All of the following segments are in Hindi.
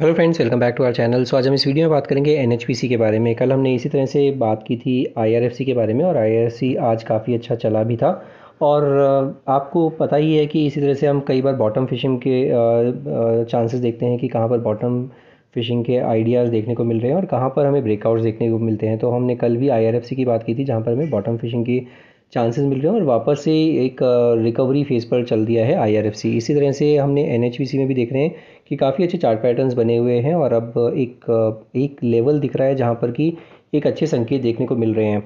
hello friends welcome back to our channel so आज हम इस वीडियो में बात करेंगे एन के बारे में कल हमने इसी तरह से बात की थी आई के बारे में और आई आज काफ़ी अच्छा चला भी था और आपको पता ही है कि इसी तरह से हम कई बार बॉटम फिशिंग के चांसेस देखते हैं कि कहाँ पर बॉटम फ़िशिंग के आइडियाज़ देखने को मिल रहे हैं और कहाँ पर हमें ब्रेकआउट्स देखने को मिलते हैं तो हमने कल भी आई की बात की थी जहाँ पर हमें बॉटम फिशिंग की चांसेस मिल रहे हैं और वापस से एक रिकवरी फेज़ पर चल दिया है आईआरएफसी इसी तरह से हमने एनएचपीसी में भी देख रहे हैं कि काफ़ी अच्छे चार्ट पैटर्न्स बने हुए हैं और अब एक एक लेवल दिख रहा है जहाँ पर कि एक अच्छे संकेत देखने को मिल रहे हैं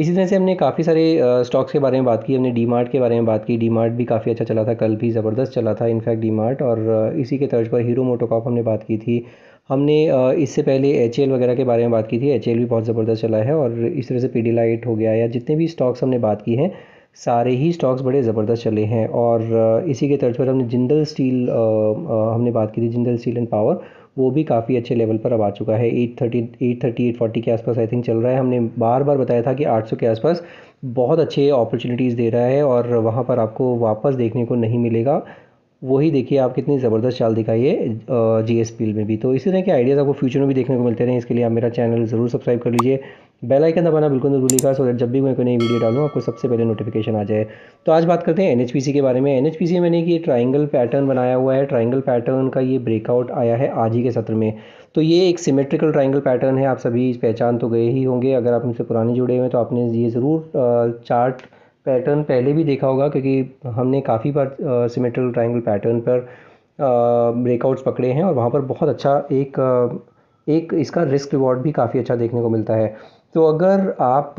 इसी तरह से हमने काफ़ी सारे स्टॉक्स के बारे में बात की हमने डी के बारे में बात की डी भी काफ़ी अच्छा चला था कल भी ज़बरदस्त चला था इनफैक्ट डी और इसी के तर्ज पर हीरो मोटोकॉप हमने बात की थी हमने इससे पहले एच वगैरह के बारे में बात की थी एच भी बहुत ज़बरदस्त चला है और इस तरह से पी हो गया या जितने भी स्टॉक्स हमने बात की हैं सारे ही स्टॉक्स बड़े ज़बरदस्त चले हैं और इसी के तर्ज पर हमने जिंदल स्टील हमने बात की थी जिंदल स्टील एंड पावर वो भी काफ़ी अच्छे लेवल पर अब आ चुका है eight thirty eight thirty eight forty के आसपास आई थिंक चल रहा है हमने बार बार बताया था कि आठ सौ के आसपास बहुत अच्छे अपॉर्चुनिटीज़ दे रहा है और वहाँ पर आपको वापस देखने को नहीं मिलेगा वही देखिए आप कितनी ज़बरदस्त चाल दिखाइए जी एस में भी तो इसी तरह के आइडियाज़ आपको फ्यूचर में भी देखने को मिलते रहे इसके लिए आप मेरा चैनल ज़रूर सब्सक्राइब कर लीजिए बेल आइकन दबाना बिल्कुल ना भूलिएगा सो दैट जब भी मैं कोई नई वीडियो डालूँ आपको सबसे पहले नोटिफिकेशन आ जाए तो आज बात करते हैं एन के बारे में एन में मैंने कि ये ट्राइंगल पैटर्न बनाया हुआ है ट्राइंगल पैटर्न का ये ब्रेकआउट आया है आज ही के सत्र में तो ये एक सिमेट्रिकल ट्राइंगल पैटर्न है आप सभी पहचान तो गए ही होंगे अगर आप उनसे पुराने जुड़े हुए हैं तो आपने ये ज़रूर चार्ट पैटर्न पहले भी देखा होगा क्योंकि हमने काफ़ी बार सिमेट्रिकल ट्राइंगल पैटर्न पर ब्रेकआउट्स पकड़े हैं और वहाँ पर बहुत अच्छा एक एक इसका रिस्क रिवॉर्ड भी काफ़ी अच्छा देखने को मिलता है तो अगर आप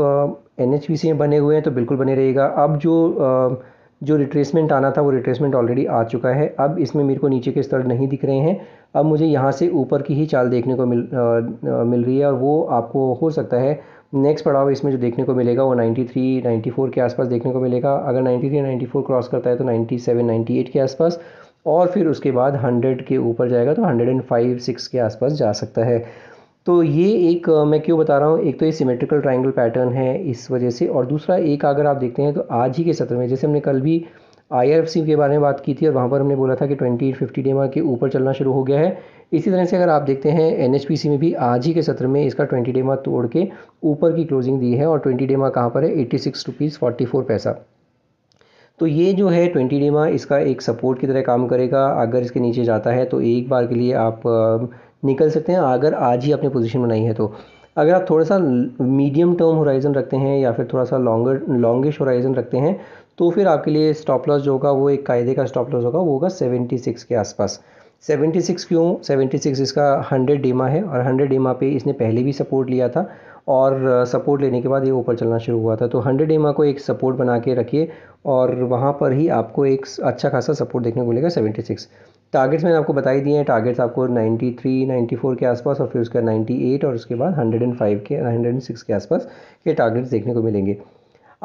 एन एच पी सी में बने हुए हैं तो बिल्कुल बने रहिएगा अब जो जो रिट्रेसमेंट आना था वो रिट्रेसमेंट ऑलरेडी आ चुका है अब इसमें मेरे को नीचे के स्तर नहीं दिख रहे हैं अब मुझे यहाँ से ऊपर की ही चाल देखने को मिल आ, मिल रही है और वो आपको हो सकता है नेक्स्ट पड़ाव इसमें जो देखने को मिलेगा वो 93, 94 के आसपास देखने को मिलेगा अगर 93, 94 क्रॉस करता है तो 97, 98 के आसपास और फिर उसके बाद 100 के ऊपर जाएगा तो 105, 6 के आसपास जा सकता है तो ये एक मैं क्यों बता रहा हूँ एक तो ये सिमेट्रिकल ट्राइंगल पैटर्न है इस वजह से और दूसरा एक अगर आप देखते हैं तो आज ही के सत्र में जैसे हमने कल भी आई के बारे में बात की थी और वहाँ पर हमने बोला था कि ट्वेंटी फिफ्टी डे मार्क के ऊपर चलना शुरू हो गया है इसी तरह से अगर आप देखते हैं एन में भी आज ही के सत्र में इसका ट्वेंटी डे मार्क तोड़ के ऊपर की क्लोजिंग दी है और ट्वेंटी डे मार्क कहाँ पर है eighty six rupees forty four पैसा तो ये जो है ट्वेंटी डेमा इसका एक सपोर्ट की तरह काम करेगा अगर इसके नीचे जाता है तो एक बार के लिए आप निकल सकते हैं अगर आज ही आपने पोजीशन बनाई है तो अगर आप थोड़ा सा मीडियम टर्म होराइज़न रखते हैं या फिर थोड़ा सा लॉन्गर लॉन्गेस्ट होराइज़न रखते हैं तो फिर आपके लिए स्टॉप लॉस जो होगा वो एक कायदे का स्टॉप लॉस होगा वो होगा सेवेंटी सिक्स के आसपास सेवेंटी सिक्स क्यों सेवेंटी सिक्स इसका हंड्रेड डीमा है और हंड्रेड डीमा पे इसने पहले भी सपोर्ट लिया था और सपोर्ट लेने के बाद ये ऊपर चलना शुरू हुआ था तो हंड्रेड एम को एक सपोर्ट बना के रखिए और वहाँ पर ही आपको एक अच्छा खासा सपोर्ट देखने को मिलेगा सेवेंटी सिक्स टारगेट्स मैंने आपको बताई दिए हैं टारगेट्स आपको 93, 94 के आसपास और फिर उसके बाद 98 और उसके बाद 105 के 106 के आसपास के टारगेट्स देखने को मिलेंगे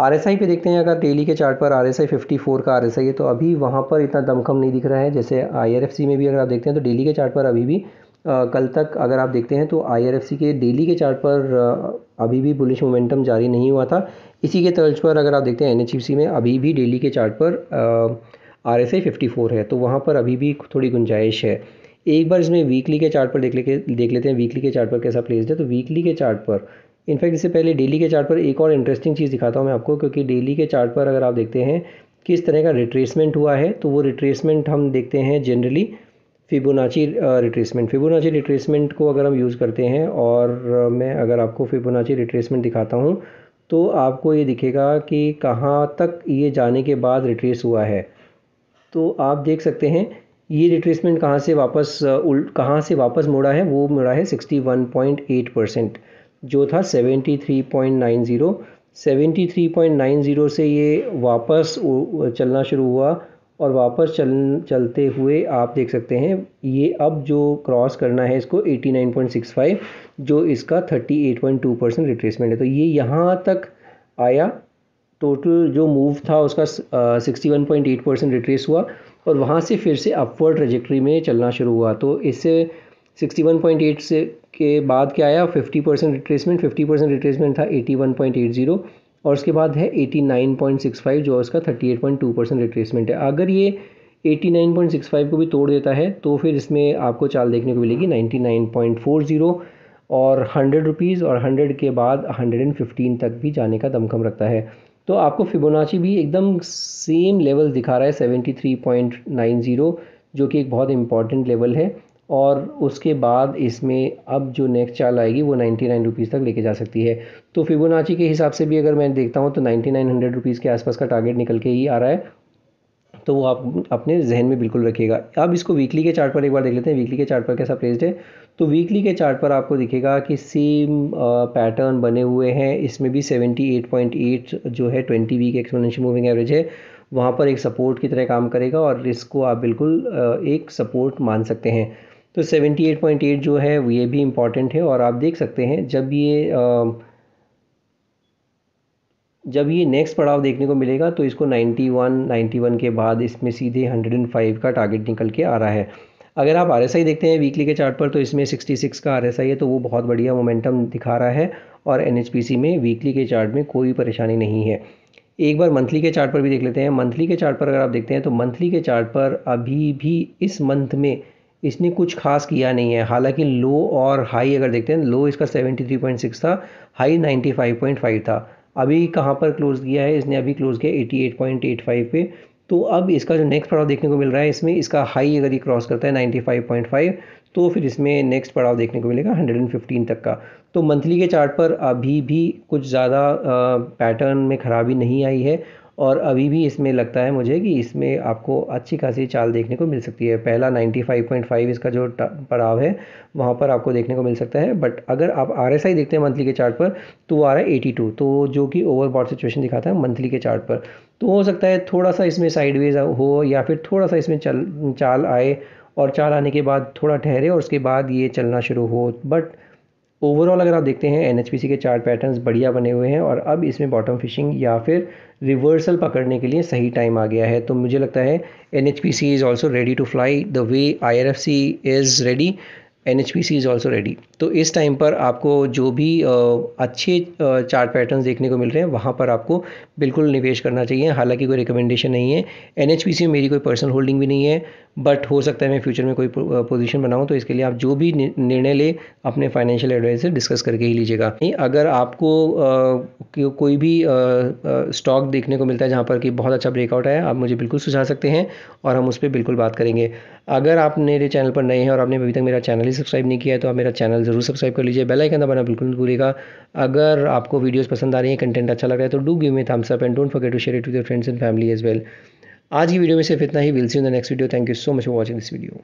आर एस आई पर देखते हैं अगर डेली के चार्ट पर R S I fifty four का आर एस आई है तो अभी वहाँ पर इतना दमखम नहीं दिख रहा है जैसे आई आर एफ सी में भी अगर आप देखते हैं तो डेली के चार्ट पर अभी भी कल तक अगर आप देखते हैं तो आई के डेली के चार्ट पर अभी भी बुलिश मोमेंटम जारी नहीं हुआ था इसी के तर्ज पर अगर आप देखते हैं एन में अभी भी डेली के चार्ट पर आर एस फिफ्टी फोर है तो वहाँ पर अभी भी थोड़ी गुंजाइश है एक बार इसमें वीकली के चार्ट पर देख लेके देख लेते हैं वीकली के चार्ट पर कैसा प्लेस्ड है तो वीकली के चार्ट पर इनफैक्ट इससे पहले डेली के चार्ट पर एक और इंटरेस्टिंग चीज़ दिखाता हूँ मैं आपको क्योंकि डेली के चार्ट पर अगर आप देखते हैं किस तरह का रिट्रेसमेंट हुआ है तो वो रिट्रेसमेंट हम देखते हैं generally Fibonacci retracement Fibonacci retracement को अगर हम यूज़ करते हैं और मैं अगर आपको फिबोनाची रिट्रेसमेंट दिखाता हूँ तो आपको ये दिखेगा कि कहाँ तक ये जाने के बाद रिट्रेस हुआ है तो आप देख सकते हैं ये रिट्रेसमेंट कहाँ से वापस उल्ट कहाँ से वापस मुड़ा है वो मुड़ा है 61.8 परसेंट जो था 73.90 73.90 से ये वापस चलना शुरू हुआ और वापस चल चलते हुए आप देख सकते हैं ये अब जो क्रॉस करना है इसको 89.65 जो इसका 38.2 परसेंट रिट्रेसमेंट है तो ये यहाँ तक आया टोटल जो मूव था उसका sixty one point eight percent retrace हुआ और वहाँ से फिर से अपवर्ड ट्रेजेक्ट्री में चलना शुरू हुआ तो इससे सिक्सटी वन पॉइंट एट से के बाद क्या आया fifty percent retracement fifty percent retracement था eighty one point eight zero और उसके बाद है 89.65 जो इसका 38.2 परसेंट रिट्रेसमेंट है अगर ये 89.65 को भी तोड़ देता है तो फिर इसमें आपको चाल देखने को मिलेगी 99.40 और हंड्रेड रुपीज़ और हंड्रेड के बाद हंड्रेड एंड फिफ्टीन तक भी जाने का दमखम रखता है तो आपको फिबोनाची भी एकदम सेम लेवल दिखा रहा है seventy three point nine zero जो कि एक बहुत इंपॉर्टेंट लेवल है और उसके बाद इसमें अब जो नेक्स्ट चाल आएगी वो नाइन्टी नाइन रुपीज़ तक लेके जा सकती है तो फिबोनाची के हिसाब से भी अगर मैं देखता हूँ तो नाइन्टी नाइन हंड्रेड रुपीज़ के आसपास का टारगेट निकल के ही आ रहा है तो वो आप अपने जहन में बिल्कुल रखिएगा अब इसको वीकली के चार्ट पर एक बार देख लेते हैं वीकली के चार्ट पर कैसा प्लेस्ड है तो वीकली के चार्ट पर आपको दिखेगा कि सेम पैटर्न बने हुए हैं इसमें भी सेवेंटी एट पॉइंट एट जो है twenty week exponential moving average है वहाँ पर एक सपोर्ट की तरह काम करेगा और इसको आप बिल्कुल एक सपोर्ट मान सकते हैं तो 78.8 जो है ये भी इम्पॉर्टेंट है और आप देख सकते हैं जब ये जब ये नेक्स्ट पड़ाव देखने को मिलेगा तो इसको 91 91 के बाद इसमें सीधे 105 का टारगेट निकल के आ रहा है अगर आप आर देखते हैं वीकली के चार्ट पर तो इसमें 66 का आर है तो वो बहुत बढ़िया मोमेंटम दिखा रहा है और एन में वीकली के चार्ट में कोई परेशानी नहीं है एक बार मंथली के चार्ट पर भी देख लेते हैं मंथली के चार्ट पर अगर आप देखते हैं तो मंथली के चार्ट पर अभी भी इस मंथ में इसने कुछ खास किया नहीं है हालांकि लो और हाई अगर देखते हैं लो इसका 73.6 था हाई 95.5 था अभी कहाँ पर क्लोज़ किया है इसने अभी क्लोज़ किया 88.85 पे तो अब इसका जो नेक्स्ट पड़ाव देखने को मिल रहा है इसमें इसका हाई अगर ये क्रॉस करता है 95.5 तो फिर इसमें नेक्स्ट पड़ाव देखने को मिलेगा 115 तक का तो मंथली के चार्ट पर अभी भी कुछ ज़्यादा पैटर्न में ख़राबी नहीं आई है और अभी भी इसमें लगता है मुझे कि इसमें आपको अच्छी खासी चाल देखने को मिल सकती है पहला 95.5 इसका जो पड़ाव है वहाँ पर आपको देखने को मिल सकता है बट अगर आप आर देखते हैं मंथली के चार्ट पर तो आ रहा है एटी तो जो कि ओवरबॉड सिचुएशन दिखाता है मंथली के चार्ट पर तो हो सकता है थोड़ा सा इसमें साइडवेज हो या फिर थोड़ा सा इसमें चल चाल आए और चाल आने के बाद थोड़ा ठहरे और उसके बाद ये चलना शुरू हो बट ओवरऑल अगर आप देखते हैं एन के चार्ट पैटर्न्स बढ़िया बने हुए हैं और अब इसमें बॉटम फिशिंग या फिर रिवर्सल पकड़ने के लिए सही टाइम आ गया है तो मुझे लगता है N H P C is also ready to fly the way I R F C is ready N H P C is also ready तो इस टाइम पर आपको जो भी अच्छे चार्ट पैटर्न देखने को मिल रहे हैं वहाँ पर आपको बिल्कुल निवेश करना चाहिए हालांकि कोई रिकमेंडेशन नहीं है एन एच पी सी में मेरी कोई पर्सनल होल्डिंग भी नहीं है बट हो सकता है मैं फ्यूचर में कोई पोजिशन बनाऊँ तो इसके लिए आप जो भी निर्णय ले अपने फाइनेंशियल एडवाइजर डिस्कस करके ही लीजिएगा अगर आपको कोई भी स्टॉक देखने को मिलता है जहाँ पर कि बहुत अच्छा ब्रेकआउट आया आप मुझे बिल्कुल सुझा सकते हैं और हम उस पर बिल्कुल बात करेंगे अगर आप मेरे चैनल पर नए हैं और आपने अभी तक मेरा चैनल ही सब्सक्राइब नहीं किया है तो आप मेरा चैनल ज़रूर सब्सक्राइब कर लीजिए बेल आइकन दबाना बिल्कुल भूलिएगा अगर आपको वीडियोस पसंद आ रही हैं कंटेंट अच्छा लग रहा है तो do give me thumbs up and don't forget to share it with your friends and family as well आज की वीडियो में सिर्फ इतना ही will see in the next video thank you so much for watching this video